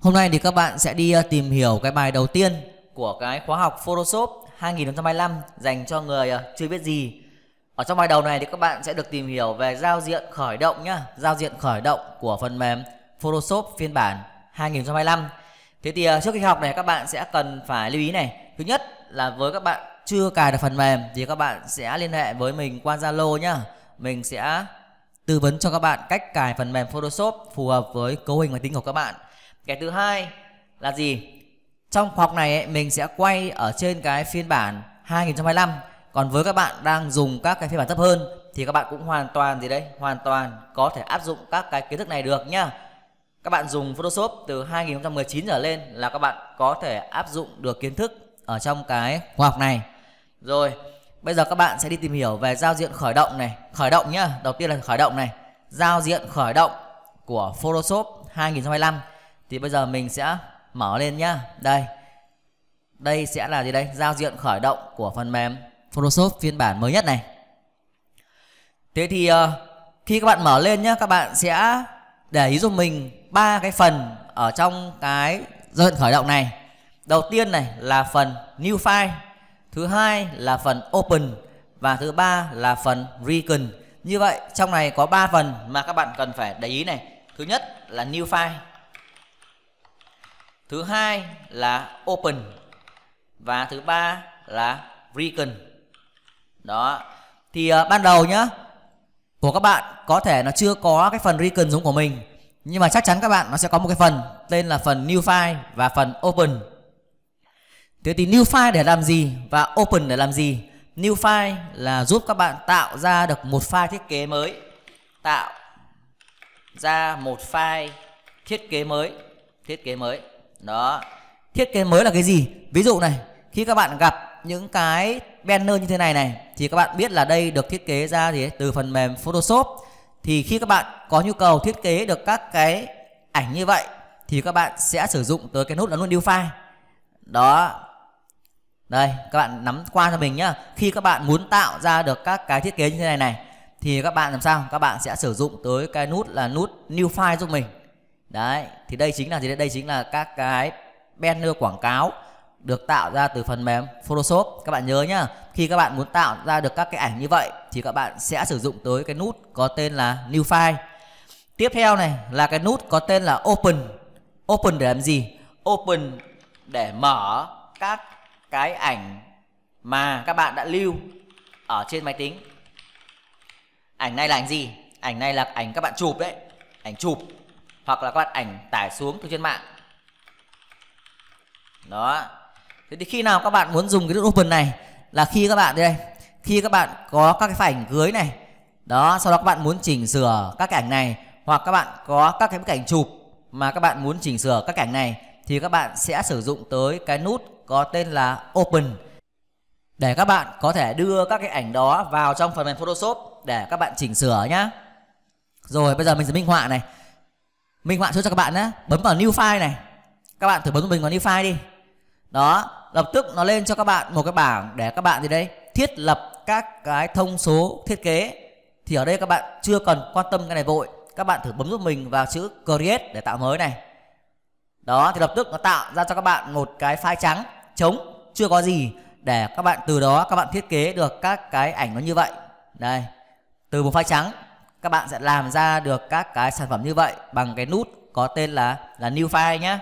Hôm nay thì các bạn sẽ đi ờ, tìm hiểu cái bài đầu tiên của cái khóa học Photoshop 2025 dành cho người ờ, chưa biết gì. Ở trong bài đầu này thì các bạn sẽ được tìm hiểu về giao diện khởi động nhá, giao diện khởi động của phần mềm Photoshop phiên bản 2025. Thế thì ờ, trước khi học này các bạn sẽ cần phải lưu ý này. Thứ nhất là với các bạn chưa cài được phần mềm thì các bạn sẽ liên hệ với mình qua Zalo nhá. Mình sẽ tư vấn cho các bạn cách cài phần mềm Photoshop phù hợp với cấu hình máy tính của các bạn kẻ thứ hai là gì? Trong khóa học này ấy, mình sẽ quay ở trên cái phiên bản 2025. Còn với các bạn đang dùng các cái phiên bản thấp hơn thì các bạn cũng hoàn toàn gì đấy, hoàn toàn có thể áp dụng các cái kiến thức này được nhá. Các bạn dùng Photoshop từ 2019 trở lên là các bạn có thể áp dụng được kiến thức ở trong cái khóa học này. Rồi, bây giờ các bạn sẽ đi tìm hiểu về giao diện khởi động này, khởi động nhá. Đầu tiên là khởi động này, giao diện khởi động của Photoshop 2025 thì bây giờ mình sẽ mở lên nhá đây đây sẽ là gì đây giao diện khởi động của phần mềm Photoshop phiên bản mới nhất này thế thì ờ, khi các bạn mở lên nhá các bạn sẽ để ý giúp mình ba cái phần ở trong cái giao diện khởi động này đầu tiên này là phần new file thứ hai là phần open và thứ ba là phần recon như vậy trong này có 3 phần mà các bạn cần phải để ý này thứ nhất là new file thứ hai là open và thứ ba là recon đó thì uh, ban đầu nhá của các bạn có thể nó chưa có cái phần recon giống của mình nhưng mà chắc chắn các bạn nó sẽ có một cái phần tên là phần new file và phần open thế thì new file để làm gì và open để làm gì new file là giúp các bạn tạo ra được một file thiết kế mới tạo ra một file thiết kế mới thiết kế mới đó thiết kế mới là cái gì ví dụ này khi các bạn gặp những cái banner như thế này này thì các bạn biết là đây được thiết kế ra thì từ phần mềm Photoshop thì khi các bạn có nhu cầu thiết kế được các cái ảnh như vậy thì các bạn sẽ sử dụng tới cái nút là nút new file đó đây các bạn nắm qua cho mình nhá khi các bạn muốn tạo ra được các cái thiết kế như thế này này thì các bạn làm sao các bạn sẽ sử dụng tới cái nút là nút new file giúp mình đấy thì đây chính là gì đây chính là các cái banner quảng cáo được tạo ra từ phần mềm Photoshop các bạn nhớ nhá khi các bạn muốn tạo ra được các cái ảnh như vậy thì các bạn sẽ sử dụng tới cái nút có tên là new file tiếp theo này là cái nút có tên là open open để làm gì open để mở các cái ảnh mà các bạn đã lưu ở trên máy tính ảnh này là ảnh gì ảnh này là ảnh các bạn chụp đấy ảnh chụp hoặc là các bạn ảnh tải xuống từ trên mạng đó thế thì khi nào các bạn muốn dùng cái nút open này là khi các bạn đây khi các bạn có các cái ảnh cưới này đó sau đó các bạn muốn chỉnh sửa các cái ảnh này hoặc các bạn có các cái bức ảnh chụp mà các bạn muốn chỉnh sửa các cảnh này thì các bạn sẽ sử dụng tới cái nút có tên là Open để các bạn có thể đưa các cái ảnh đó vào trong phần mềm Photoshop để các bạn chỉnh sửa nhá. Rồi bây giờ mình sẽ minh họa này minh họa số cho các bạn nhé bấm vào new file này các bạn thử bấm mình vào new file đi đó lập tức nó lên cho các bạn một cái bảng để các bạn gì đây, thiết lập các cái thông số thiết kế thì ở đây các bạn chưa cần quan tâm cái này vội các bạn thử bấm giúp mình vào chữ create để tạo mới này đó thì lập tức nó tạo ra cho các bạn một cái file trắng trống chưa có gì để các bạn từ đó các bạn thiết kế được các cái ảnh nó như vậy đây từ một file trắng các bạn sẽ làm ra được các cái sản phẩm như vậy bằng cái nút có tên là là new file nhá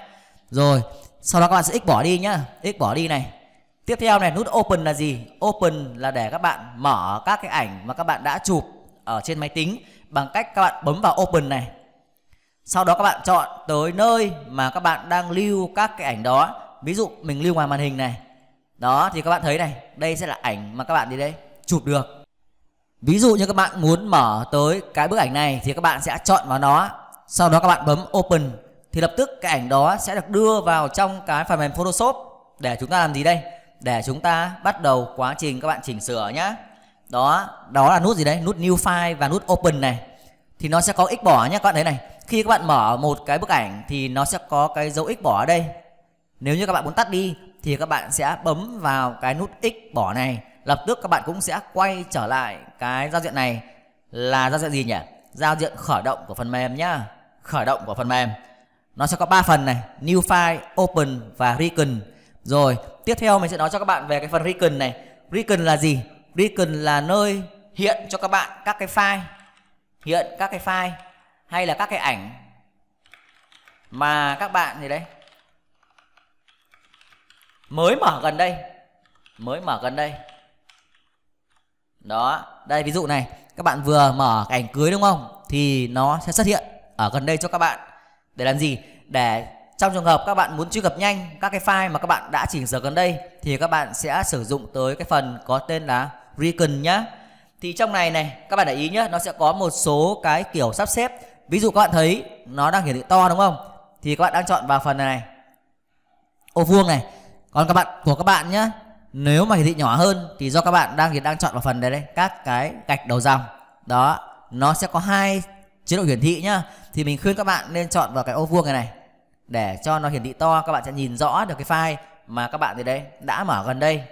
rồi sau đó các bạn sẽ x bỏ đi nhá x bỏ đi này tiếp theo này nút open là gì open là để các bạn mở các cái ảnh mà các bạn đã chụp ở trên máy tính bằng cách các bạn bấm vào open này sau đó các bạn chọn tới nơi mà các bạn đang lưu các cái ảnh đó ví dụ mình lưu ngoài màn hình này đó thì các bạn thấy này đây sẽ là ảnh mà các bạn đi đấy chụp được Ví dụ như các bạn muốn mở tới cái bức ảnh này thì các bạn sẽ chọn vào nó. Sau đó các bạn bấm Open thì lập tức cái ảnh đó sẽ được đưa vào trong cái phần mềm Photoshop để chúng ta làm gì đây? Để chúng ta bắt đầu quá trình các bạn chỉnh sửa nhá. Đó, đó là nút gì đấy? Nút New File và nút Open này. Thì nó sẽ có x bỏ nhá các bạn thấy này. Khi các bạn mở một cái bức ảnh thì nó sẽ có cái dấu x bỏ ở đây. Nếu như các bạn muốn tắt đi thì các bạn sẽ bấm vào cái nút x bỏ này lập tức các bạn cũng sẽ quay trở lại cái giao diện này là giao diện gì nhỉ giao diện khởi động của phần mềm nhá khởi động của phần mềm nó sẽ có 3 phần này new file open và recon rồi tiếp theo mình sẽ nói cho các bạn về cái phần recon này recon là gì recon là nơi hiện cho các bạn các cái file hiện các cái file hay là các cái ảnh mà các bạn gì đấy mới mở gần đây mới mở gần đây đó đây ví dụ này các bạn vừa mở cái ảnh cưới đúng không thì nó sẽ xuất hiện ở gần đây cho các bạn để làm gì để trong trường hợp các bạn muốn truy cập nhanh các cái file mà các bạn đã chỉnh sửa gần đây thì các bạn sẽ sử dụng tới cái phần có tên là Recon nhá. Thì trong này này các bạn để ý nhá, nó sẽ có một số cái kiểu sắp xếp. Ví dụ các bạn thấy nó đang hiển thị to đúng không? Thì các bạn đang chọn vào phần này. Ô vuông này. Còn các bạn của các bạn nhá nếu mà hiển thị nhỏ hơn thì do các bạn đang hiện đang chọn vào phần đấy đây các cái gạch đầu dòng đó nó sẽ có hai chế độ hiển thị nhá thì mình khuyên các bạn nên chọn vào cái ô vuông này này để cho nó hiển thị to các bạn sẽ nhìn rõ được cái file mà các bạn thì đấy đã mở gần đây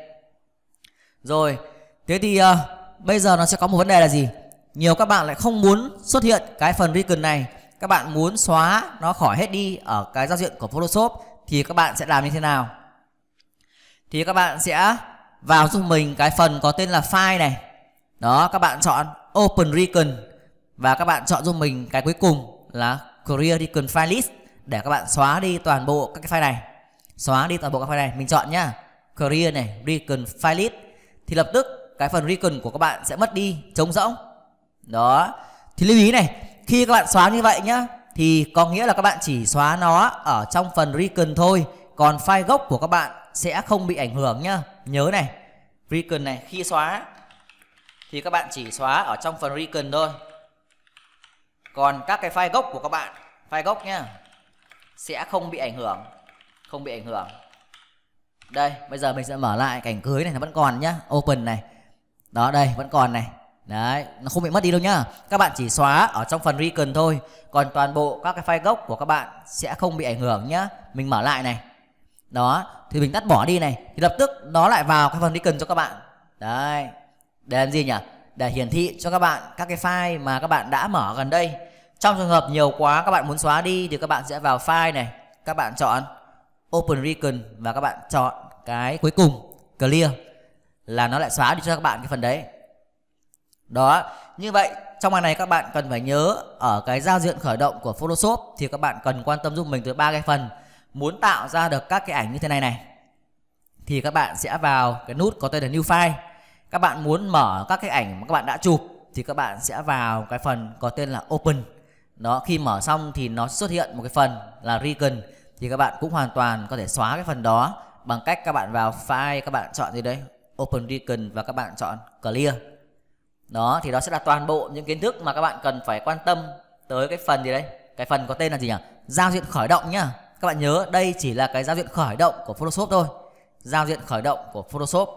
rồi thế thì uh, bây giờ nó sẽ có một vấn đề là gì nhiều các bạn lại không muốn xuất hiện cái phần recon này các bạn muốn xóa nó khỏi hết đi ở cái giao diện của Photoshop thì các bạn sẽ làm như thế nào thì các bạn sẽ vào giúp mình cái phần có tên là file này đó các bạn chọn open recon và các bạn chọn giúp mình cái cuối cùng là clear recon file list để các bạn xóa đi toàn bộ các cái file này xóa đi toàn bộ các file này mình chọn nhá clear này recon file list thì lập tức cái phần recon của các bạn sẽ mất đi trống rỗng đó thì lưu ý này khi các bạn xóa như vậy nhá thì có nghĩa là các bạn chỉ xóa nó ở trong phần recon thôi còn file gốc của các bạn sẽ không bị ảnh hưởng nhá nhớ này recon này khi xóa thì các bạn chỉ xóa ở trong phần recon thôi còn các cái file gốc của các bạn file gốc nhá sẽ không bị ảnh hưởng không bị ảnh hưởng đây bây giờ mình sẽ mở lại cảnh cưới này nó vẫn còn nhá open này đó đây vẫn còn này đấy nó không bị mất đi đâu nhá các bạn chỉ xóa ở trong phần recon thôi còn toàn bộ các cái file gốc của các bạn sẽ không bị ảnh hưởng nhá mình mở lại này đó thì mình tắt bỏ đi này thì lập tức nó lại vào cái phần đi cần cho các bạn đấy để làm gì nhỉ để hiển thị cho các bạn các cái file mà các bạn đã mở gần đây trong trường hợp nhiều quá các bạn muốn xóa đi thì các bạn sẽ vào file này các bạn chọn open recon và các bạn chọn cái cuối cùng clear là nó lại xóa đi cho các bạn cái phần đấy đó như vậy trong bài này các bạn cần phải nhớ ở cái giao diện khởi động của Photoshop thì các bạn cần quan tâm giúp mình tới ba cái phần muốn tạo ra được các cái ảnh như thế này này thì các bạn sẽ vào cái nút có tên là new file các bạn muốn mở các cái ảnh mà các bạn đã chụp thì các bạn sẽ vào cái phần có tên là open nó khi mở xong thì nó xuất hiện một cái phần là region thì các bạn cũng hoàn toàn có thể xóa cái phần đó bằng cách các bạn vào file các bạn chọn gì đấy open region và các bạn chọn clear đó thì đó sẽ là toàn bộ những kiến thức mà các bạn cần phải quan tâm tới cái phần gì đấy cái phần có tên là gì nhỉ giao diện khởi động nhá các bạn nhớ đây chỉ là cái giao diện khởi động của Photoshop thôi. Giao diện khởi động của Photoshop.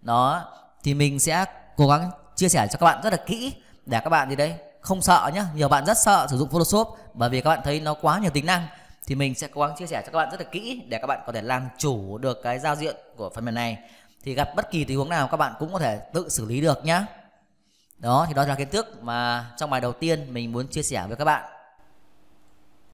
Đó, thì mình sẽ cố gắng chia sẻ cho các bạn rất là kỹ để các bạn gì đấy không sợ nhé nhiều bạn rất sợ sử dụng photoshop bởi vì các bạn thấy nó quá nhiều tính năng thì mình sẽ cố gắng chia sẻ cho các bạn rất là kỹ để các bạn có thể làm chủ được cái giao diện của phần mềm này thì gặp bất kỳ tình huống nào các bạn cũng có thể tự xử lý được nhé đó thì đó là kiến thức mà trong bài đầu tiên mình muốn chia sẻ với các bạn